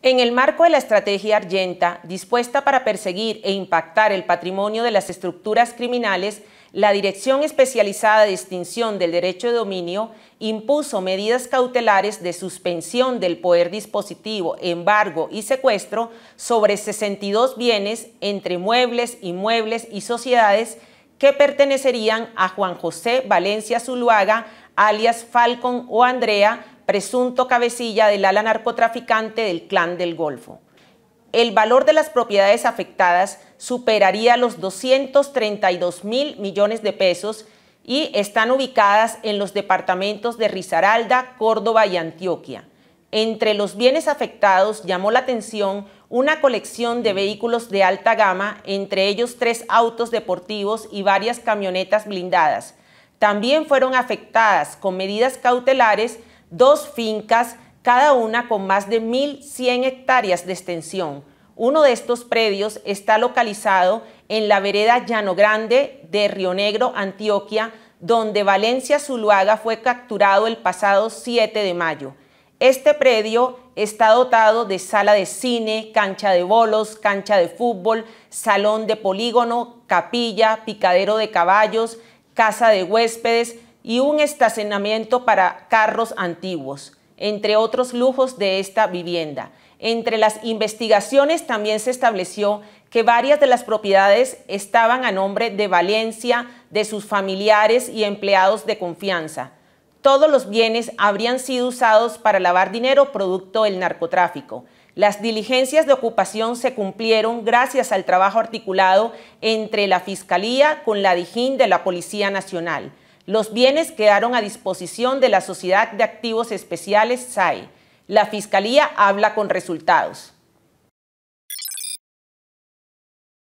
En el marco de la estrategia Argenta, dispuesta para perseguir e impactar el patrimonio de las estructuras criminales, la Dirección Especializada de Extinción del Derecho de Dominio impuso medidas cautelares de suspensión del poder dispositivo, embargo y secuestro sobre 62 bienes entre muebles, inmuebles y sociedades que pertenecerían a Juan José Valencia Zuluaga, alias Falcon o Andrea, presunto cabecilla del ala narcotraficante del Clan del Golfo. El valor de las propiedades afectadas superaría los 232 mil millones de pesos y están ubicadas en los departamentos de Risaralda, Córdoba y Antioquia. Entre los bienes afectados llamó la atención una colección de vehículos de alta gama, entre ellos tres autos deportivos y varias camionetas blindadas. También fueron afectadas con medidas cautelares dos fincas, cada una con más de 1.100 hectáreas de extensión. Uno de estos predios está localizado en la vereda Llano Grande de Río Negro, Antioquia, donde Valencia Zuluaga fue capturado el pasado 7 de mayo. Este predio está dotado de sala de cine, cancha de bolos, cancha de fútbol, salón de polígono, capilla, picadero de caballos, casa de huéspedes, y un estacionamiento para carros antiguos, entre otros lujos de esta vivienda. Entre las investigaciones también se estableció que varias de las propiedades estaban a nombre de Valencia, de sus familiares y empleados de confianza. Todos los bienes habrían sido usados para lavar dinero producto del narcotráfico. Las diligencias de ocupación se cumplieron gracias al trabajo articulado entre la Fiscalía con la DIJÍN de la Policía Nacional. Los bienes quedaron a disposición de la Sociedad de Activos Especiales SAE. La Fiscalía habla con resultados.